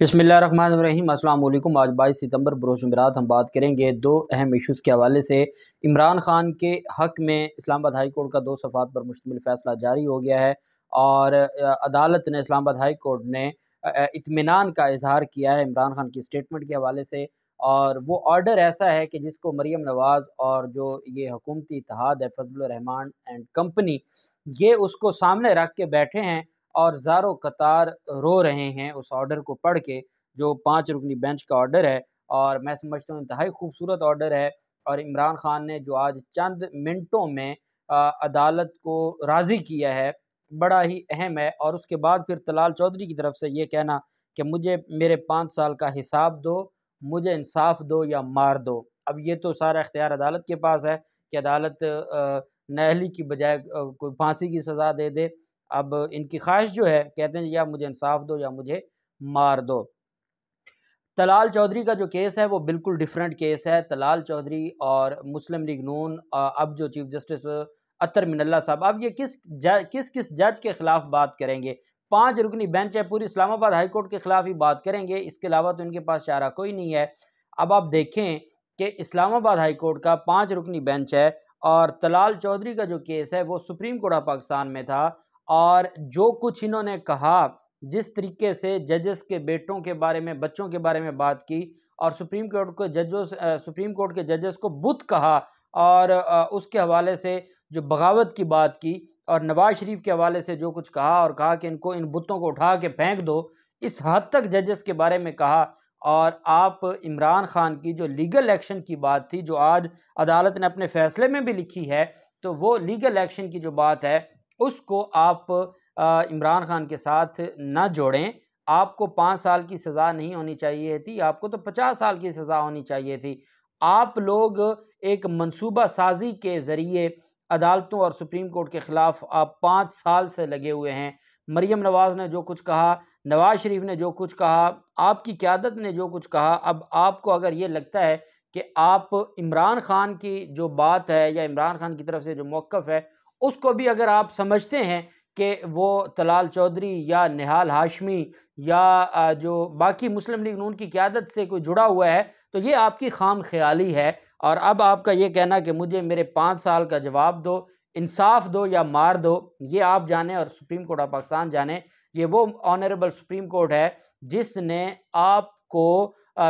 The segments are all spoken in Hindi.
बसमिल अल्लाम आज बाईस सितंबर बरोज जमरात हम बात करेंगे दो अहम इश्यूज़ के हवाले से इमरान खान के हक़ में इस्लामाबाद हाई कोर्ट का दो सफ़ात पर मुश्तमिल फ़ैसला जारी हो गया है और अदालत ने इस्लामाबाद हाई कोर्ट ने इतमान का इजहार किया है इमरान खान की स्टेटमेंट के हवाले से और वो ऑर्डर ऐसा है कि जिसको मरीम नवाज़ और जो ये हुकूमती इतिहाद है फजलरहमान एंड कंपनी ये उसको सामने रख के बैठे हैं और ज़ारो कतार रो रहे हैं उस ऑर्डर को पढ़ के जो पाँच रुकनी बेंच का ऑर्डर है और मैं समझता हूँ इंतहाई खूबसूरत ऑर्डर है और इमरान खान ने जो आज चंद मिनटों में आ, अदालत को राज़ी किया है बड़ा ही अहम है और उसके बाद फिर तलाल चौधरी की तरफ से ये कहना कि मुझे मेरे पाँच साल का हिसाब दो मुझे इंसाफ दो या मार दो अब ये तो सारा इख्तियार अदालत के पास है कि अदालत नहली की बजाय कोई फांसी की सज़ा दे दे अब इनकी ख्वाहिश जो है कहते हैं या मुझे इंसाफ दो या मुझे मार दो तलाल चौधरी का जो केस है वो बिल्कुल डिफरेंट केस है तलाल चौधरी और मुस्लिम लीग नून अब जो चीफ जस्टिस अतर मिनल्ला साहब अब ये किस किस किस जज के ख़िलाफ़ बात करेंगे पांच रुकनी बेंच है पूरी इस्लामाबाद हाई कोर्ट के ख़िलाफ़ ही बात करेंगे इसके अलावा तो इनके पास चारा कोई नहीं है अब आप देखें कि इस्लामाबाद हाई कोर्ट का पांच रुकनी बेंच है और तलाल चौधरी का जो केस है वो सुप्रीम कोर्ट ऑफ पाकिस्तान में था और जो कुछ इन्होंने कहा जिस तरीके से जजेस के बेटों के बारे में बच्चों के बारे में बात की और सुप्रीम कोर्ट को जजों सुप्रीम कोर्ट के जजेस को बुत कहा और उसके हवाले से जो बगावत की बात की और नवाज शरीफ के हवाले से जो कुछ कहा और कहा कि इनको इन बुतों को उठा के फेंक दो इस हद तक जजेस के बारे में कहा और आप इमरान खान की जो लीगल एक्शन की बात थी जो आज अदालत ने अपने फैसले में भी लिखी है तो वो लीगल एक्शन की जो बात है उसको आप इमरान खान के साथ ना जोड़ें आपको पाँच साल की सज़ा नहीं होनी चाहिए थी आपको तो पचास साल की सज़ा होनी चाहिए थी आप लोग एक मनसूबा साजी के ज़रिए अदालतों और सुप्रीम कोर्ट के ख़िलाफ़ आप पाँच साल से लगे हुए हैं मरीम नवाज़ ने जो कुछ कहा नवाज़ शरीफ ने जो कुछ कहा आपकी क्यादत ने जो कुछ कहा अब आपको अगर ये लगता है कि आप इमरान खान की जो बात है या इमरान खान की तरफ से जो मौक़ है उसको भी अगर आप समझते हैं कि वो तलाल चौधरी या निहाल हाशमी या जो बाकी मुस्लिम लीग नून की क्यादत से कोई जुड़ा हुआ है तो ये आपकी खाम ख्याली है और अब आपका ये कहना कि मुझे मेरे पाँच साल का जवाब दो इंसाफ दो या मार दो ये आप जाने और सुप्रीम कोर्ट ऑफ पाकिस्तान जाने ये वो ऑनरेबल सुप्रीम कोर्ट है जिसने आपको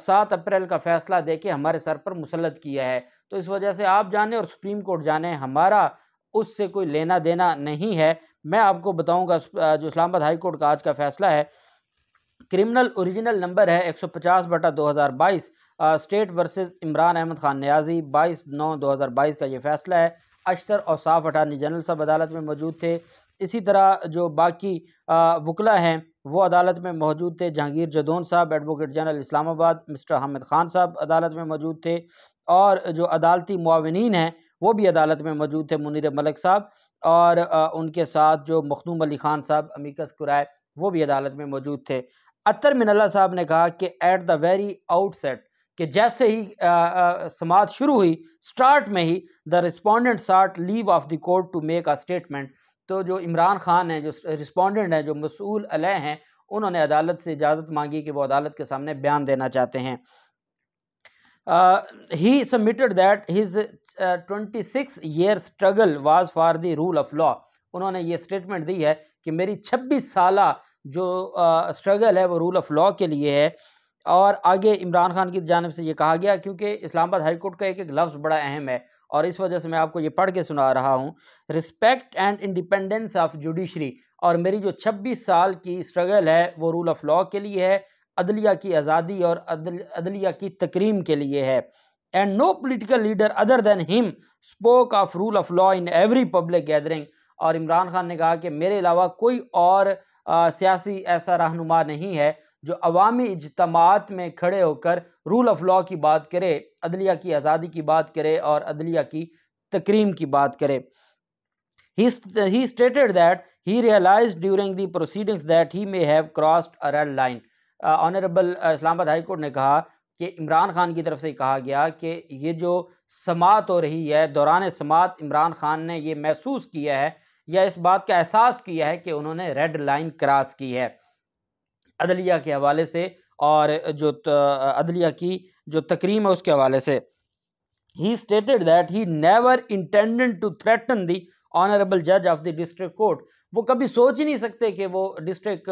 सात अप्रैल का फैसला दे के हमारे सर पर मुसलत किया है तो इस वजह से आप जाने और सुप्रीम कोर्ट जाने हमारा उससे कोई लेना देना नहीं है मैं आपको बताऊंगा जो इस्लामाबाद हाई कोर्ट का आज का फैसला है क्रिमिनल ओरिजिनल नंबर है 150 बटा 2022 स्टेट वर्सेस इमरान अहमद खान न्याजी 22 नौ 2022 का ये फैसला है अशतर और साफ अटारनी जनरल सब अदालत में मौजूद थे इसी तरह जो बाकी वकला हैं वो अदालत में मौजूद थे जहांगीर जदौन साहब advocate general Islamabad mister Hamid Khan साहब अदालत में मौजूद थे और जो अदालती मुआवनीन हैं वो भी अदालत में मौजूद थे मुनिर मलिक साहब और उनके साथ जो मखदूम अली खान साहब अमीकस कुराए वो भी अदालत में मौजूद थे अतर मिनल्ला साहब ने कहा कि एट द वेरी आउटसेट कि जैसे ही समात शुरू हुई स्टार्ट में ही the respondent sought leave of the court to make a statement तो जो इमरान ख़ान हैं जो रिस्पोंडेंट हैं जो मसूल अलह हैं उन्होंने अदालत से इजाज़त मांगी कि वो अदालत के सामने बयान देना चाहते हैं he submitted that his twenty six year struggle was for the rule of law उन्होंने ये स्टेटमेंट दी है कि मेरी छब्बीस साल जो स्ट्रगल uh, है वो रूल ऑफ लॉ के लिए है और आगे इमरान खान की जानब से ये कहा गया क्योंकि इस्लामाबाद हाई कोर्ट का एक एक लफ्ज़ बड़ा अहम है और इस वजह से मैं आपको ये पढ़ के सुना रहा हूँ respect and independence of judiciary और मेरी जो छब्बीस साल की स्ट्रगल है वो रूल ऑफ लॉ के लिए है अदलिया की आज़ादी और अदल अदलिया की तकरीम के लिए है and no political leader other than him spoke of rule of law in every public gathering और इमरान खान ने कहा कि मेरे अलावा कोई और आ, सियासी ऐसा रहनुमा नहीं है जो अवामी इजतमात में खड़े होकर रूल ऑफ लॉ की बात करे अदलिया की आज़ादी की बात करे और अदलिया की तक्रीम की बात करे he stated that he realise during the proceedings that he may have crossed a red line honourable Islamabad high court ने कहा कि इमरान खान की तरफ से कहा गया कि ये जो समात हो रही है दौरान समात इमरान खान ने ये महसूस किया है या इस बात का एहसास किया है कि उन्होंने रेड लाइन क्रॉस की है अदलिया के हवाले से और जो अदलिया की जो तकरीम है उसके हवाले से he stated that he never intended to threaten the honourable जज ऑफ द डिस्ट्रिक्ट कोर्ट वो कभी सोच ही नहीं सकते कि वो डिस्ट्रिक्ट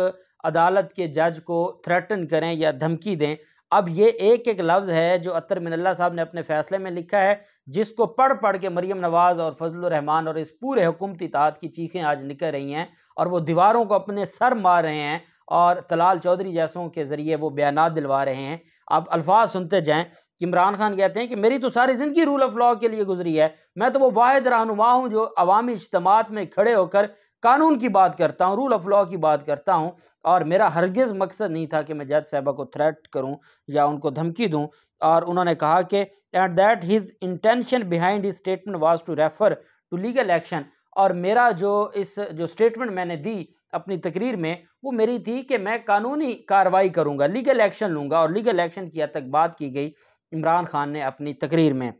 अदालत के जज को थ्रेटन करें या धमकी दें अब ये एक एक लफ्ज़ है जो अतर मिनल्ला साहब ने अपने फ़ैसले में लिखा है जिसको पढ़ पढ़ के मरीम नवाज़ और फजल रहमान और इस पूरे हुकूमती तात की चीखें आज निकल रही हैं और वो दीवारों को अपने सर मार रहे हैं और तलाल चौधरी जैसों के ज़रिए वो बयान दिलवा रहे हैं आप अल्फाज सुनते जाएं कि इमरान खान कहते हैं कि मेरी तो सारी ज़िंदगी रूल ऑफ लॉ के लिए गुजरी है मैं तो वो वाद रहनुमा हूँ जो अवामी इज्तम में खड़े होकर कानून की बात करता हूँ रूल ऑफ लॉ की बात करता हूँ और मेरा हरगिज़ मकसद नहीं था कि मैं जज साहबा को थ्रेट करूँ या उनको धमकी दूँ और उन्होंने कहा कि at that his intention behind his statement was to refer to legal action और मेरा जो इस जो स्टेटमेंट मैंने दी अपनी तकरीर में वो मेरी थी कि मैं कानूनी कार्रवाई करूंगा लीगल एक्शन लूंगा और लीगल एक्शन की हद तक बात की गई इमरान खान ने अपनी तकरीर में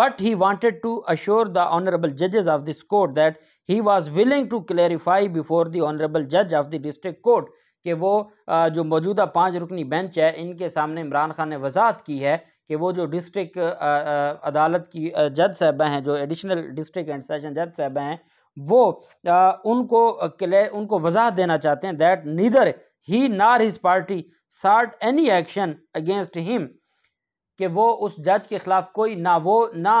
but he wanted to assure the honourable जजेज of this court that he was willing to clarify before the honourable जज ऑफ द डिस्ट्रिक्ट कोर्ट कि वो जो मौजूदा पाँच रुकनी बेंच है इनके सामने इमरान खान ने वजाहत की है कि वो जो डिस्ट्रिक्ट अदालत की जज साहबा हैं जो एडिशनल डिस्ट्रिक्ट एंड सेशन जज साहबा हैं वो उनको क्ले उनको वजाहत देना चाहते हैं that neither he nor his party sought any action against him कि वो उस जज के ख़िलाफ़ कोई ना वो ना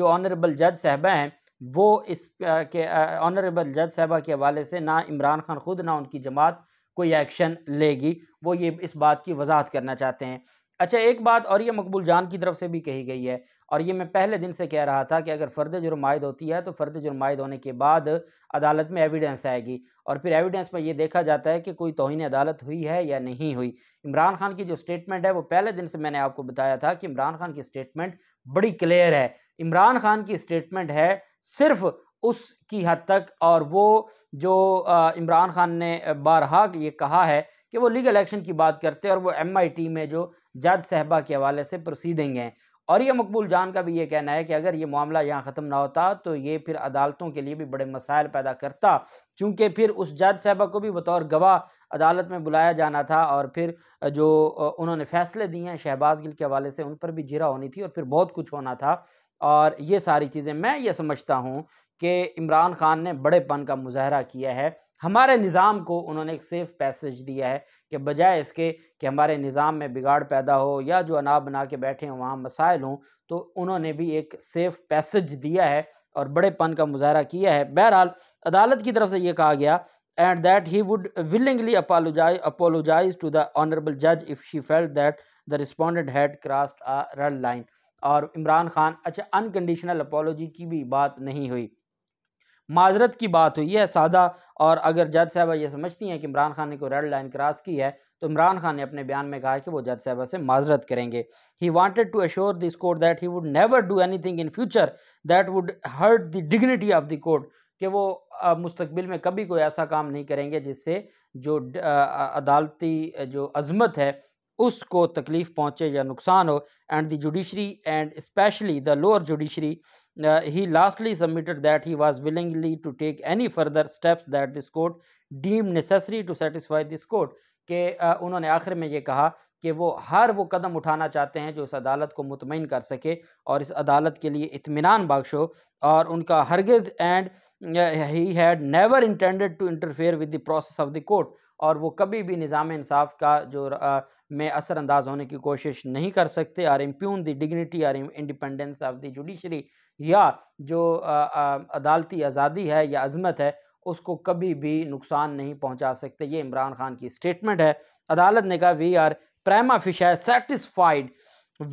जो ऑनरेबल जज साहबा हैं वो इस के ऑनरेबल जज साहबा के हवाले से ना इमरान खान ख़ुद ना उनकी जमात कोई एक्शन लेगी वो ये इस बात की वजाहत करना चाहते हैं अच्छा एक बात और ये मकबूल जान की तरफ से भी कही गई है और ये मैं पहले दिन से कह रहा था कि अगर फ़र्द जुर्माद होती है तो फ़र्द जुर्मायद होने के बाद अदालत में एविडेंस आएगी और फिर एविडेंस में ये देखा जाता है कि कोई तोहनी अदालत हुई है या नहीं हुई इमरान खान की जो स्टेटमेंट है वो पहले दिन से मैंने आपको बताया था कि इमरान खान की स्टेटमेंट बड़ी क्लियर है इमरान खान की स्टेटमेंट है सिर्फ उसकी हद तक और वो जो इमरान खान ने बारहा ये कहा है कि वो लीगल एक्शन की बात करते हैं और वो एमआईटी में जो जज साहबा के हवाले से प्रोसीडिंग हैं और ये मकबूल जान का भी ये कहना है कि अगर ये मामला यहाँ ख़त्म ना होता तो ये फिर अदालतों के लिए भी बड़े मसाइल पैदा करता चूँकि फिर उस जज साहबा को भी बतौर गवाह अदालत में बुलाया जाना था और फिर जो उन्होंने फैसले दिए हैं शहबाज गिल के हवाले से उन पर भी जिरा होनी थी और फिर बहुत कुछ होना था और ये सारी चीज़ें मैं ये समझता हूँ कि इमरान खान ने बड़ेपन का मुजाहरा किया है हमारे निज़ाम को उन्होंने एक सेफ पैसेज दिया है कि बजाय इसके कि हमारे निज़ाम में बिगाड़ पैदा हो या जो अनाब बना के बैठे हैं वहाँ मसाइल हों तो उन्होंने भी एक सेफ पैसेज दिया है और बड़ेपन का मुजाहरा किया है बहरहाल अदालत की तरफ से ये कहा गया and that he would willingly apologise to the honourable जज if she felt that the respondent had crossed a red line और इमरान खान अच्छा अनकंडीशनल अपोलॉजी की भी बात नहीं हुई माजरत की बात हुई है सादा और अगर जज साहबा ये समझती हैं कि इमरान खान ने कोई रेड लाइन क्रॉस की है तो इमरान खान ने अपने बयान में कहा कि वो जज साहबा से माजरत करेंगे he wanted to assure this court that he would never do anything in future that would hurt the dignity of the court कि वो मुस्तबिल में कभी कोई ऐसा काम नहीं करेंगे जिससे जो अदालती जो अजमत है उसको तकलीफ़ पहुँचे या नुकसान हो and the judiciary and specially the lower judiciary he lastly submitted that he was willingly to take any further steps that this court deem necessary to satisfy this court के उन्होंने आखिर में ये कहा कि वो हर वो कदम उठाना चाहते हैं जो इस अदालत को मुतमिन कर सके और इस अदालत के लिए इतमान बख्श हो और उनका हरगिज and he had never intended to interfere with the process of the court और वो कभी भी निज़ाम इंसाफ का जो आ, में असरानंदाज होने की कोशिश नहीं कर सकते or impugn the dignity or independence of the judiciary या जो आ, आ, अदालती आज़ादी है या अजमत है उसको कभी भी नुकसान नहीं पहुंचा सकते ये इमरान खान की स्टेटमेंट है अदालत ने कहा we are prima facie satisfied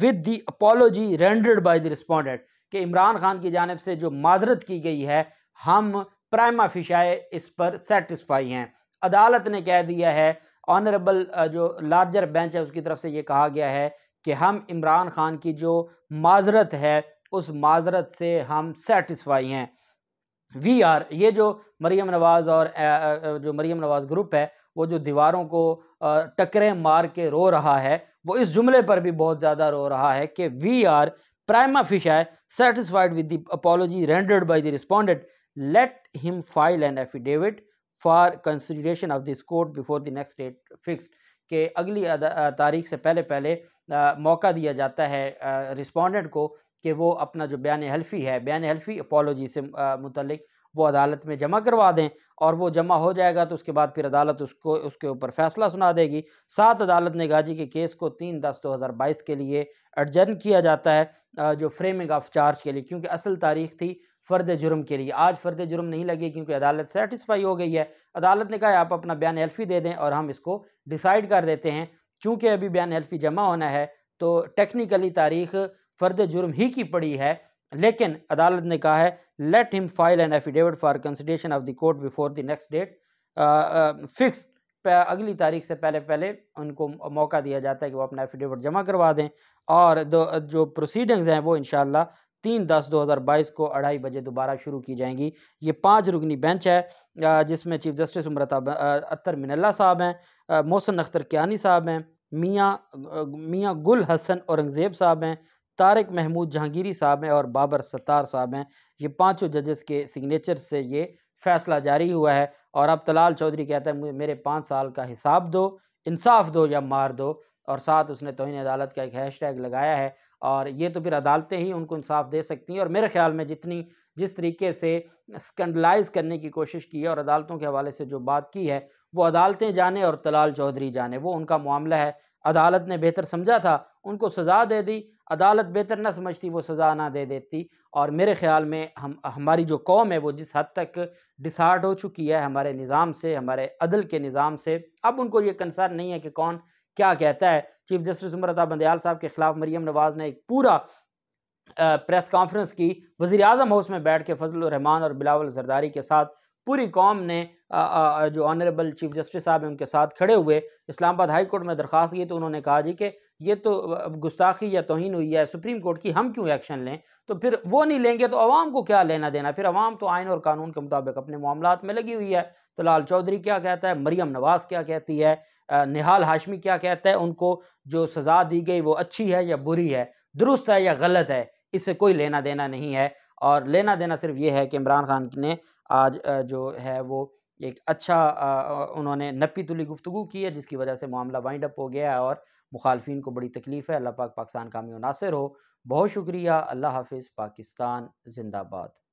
with the apology rendered by the respondent कि इमरान खान की जानब से जो माजरत की गई है हम प्राइमा फिशाए इस पर सेटिस्फाई हैं अदालत ने कह दिया है ऑनरेबल जो लार्जर बेंच है उसकी तरफ से ये कहा गया है कि हम इमरान खान की जो माजरत है उस माजरत से हम सेटिस्फाई हैं वी आर ये जो मरीम नवाज़ और जो मरीम नवाज़ ग्रुप है वो जो दीवारों को टकरें मार के रो रहा है वो इस जुमले पर भी बहुत ज़्यादा रो रहा है कि वी आर प्राइमा फिश है satisfied with the apology rendered by the respondent let him file an affidavit for consideration of this court before the next date fixed के अगली तारीख से पहले पहले आ, मौका दिया जाता है रिस्पोंडेंट को कि वो अपना जो बयान हल्फी है बयान हल्फी अपॉलोजी से मुतलिक वो अदालत में जमा करवा दें और वो जमा हो जाएगा तो उसके बाद फिर अदालत उसको उसके ऊपर फैसला सुना देगी साथ अदालत ने गाजी के केस को तीन दस दो हज़ार बाईस के लिए एडजर्न किया जाता है जो फ्रेमिंग ऑफ चार्ज के लिए क्योंकि असल तारीख थी फ़र्द जुर्म के लिए आज फ़र्द जुर्म नहीं लगे क्योंकि अदालत सेटिस्फाई हो गई है अदालत ने कहा आप अपना बयान हल्फी दे दें और हम इसको डिसाइड कर देते हैं चूँकि अभी बयान हल्फी जमा होना है तो टेक्निकली तारीख फ़र्द जुर्म ही की पड़ी है लेकिन अदालत ने कहा है let him file an affidavit for consideration of the court before the next date fix अगली तारीख से पहले पहले उनको मौका दिया जाता है कि वो अपना एफिडेविट जमा करवा दें और जो प्रोसीडिंग्स हैं वो इन तीन दस दो हज़ार बाईस को अढ़ाई बजे दोबारा शुरू की जाएंगी ये पाँच रुकनी बेंच है जिसमें चीफ जस्टिस उम्रता अतर मिनल्ला साहब हैं मोहसन अख्तर कियानी साहब हैं मियाँ मियाँ गुल हसन औरंगज़ेब साहब हैं तारिक महमूद जहांगीरी साहब हैं और बाबर सत्तार साहब हैं ये पांचों जजेस के सिग्नेचर से ये फैसला जारी हुआ है और अब तलाल चौधरी कहता है मुझे मेरे पाँच साल का हिसाब दो इंसाफ दो या मार दो और साथ उसने तोहन अदालत का एक हैश टैग लगाया है और ये तो फिर अदालतें ही उनको इंसाफ दे सकती हैं और मेरे ख्याल में जितनी जिस तरीके से स्कैंडलाइज करने की कोशिश की है और अदालतों के हवाले से जो बात की है वो अदालतें जाने और तलाल चौधरी जाने वो उनका मामला है अदालत ने बेहतर समझा था उनको सज़ा दे दी अदालत बेहतर ना समझती वो सज़ा ना दे देती और मेरे ख़्याल में हम हमारी जो कौम है वो जिस हद तक डिसार्ड हो चुकी है हमारे निज़ाम से हमारे अदल के निज़ाम से अब उनको ये कंसर्न नहीं है कि कौन क्या कहता है चीफ जस्टिस उमर अता बंदयाल साहब के खिलाफ मरीम नवाज़ ने एक पूरा प्रेस कॉन्फ्रेंस की वज़ी अजम हाउस में बैठ के फजल रहमान और बिलावल जरदारी के साथ पूरी कौम ने आ, आ, जो ऑनरेबल चीफ जस्टिस साहब हैं उनके साथ खड़े हुए इस्लामाबाद हाई कोर्ट में दरख्वास्त की तो उन्होंने कहा जी कि ये तो गुस्ताखी या तोहन हुई है सुप्रीम कोर्ट की हम क्यों एक्शन लें तो फिर वो नहीं लेंगे तो आवाम को क्या लेना देना फिर आवाम तो आयन और कानून के मुताबिक अपने मामला में लगी हुई है तो लाल चौधरी क्या कहता है मरियम नवाज़ क्या कहती है निहाल हाशमी क्या कहता है उनको जो सज़ा दी गई वो अच्छी है या बुरी है दुरुस्त है या गलत है इससे कोई लेना देना नहीं है और लेना देना सिर्फ ये है कि इमरान खान ने आज जो है वो एक अच्छा उन्होंने नपी तुली गुफ्तु की है जिसकी वजह से मामला वाइंड अप हो गया है और मुखालफन को बड़ी तकलीफ़ है अल्लाह पाक पाकिस्तान कामी हो बहुत शुक्रिया अल्लाह हाफिज़ पाकिस्तान जिंदाबाद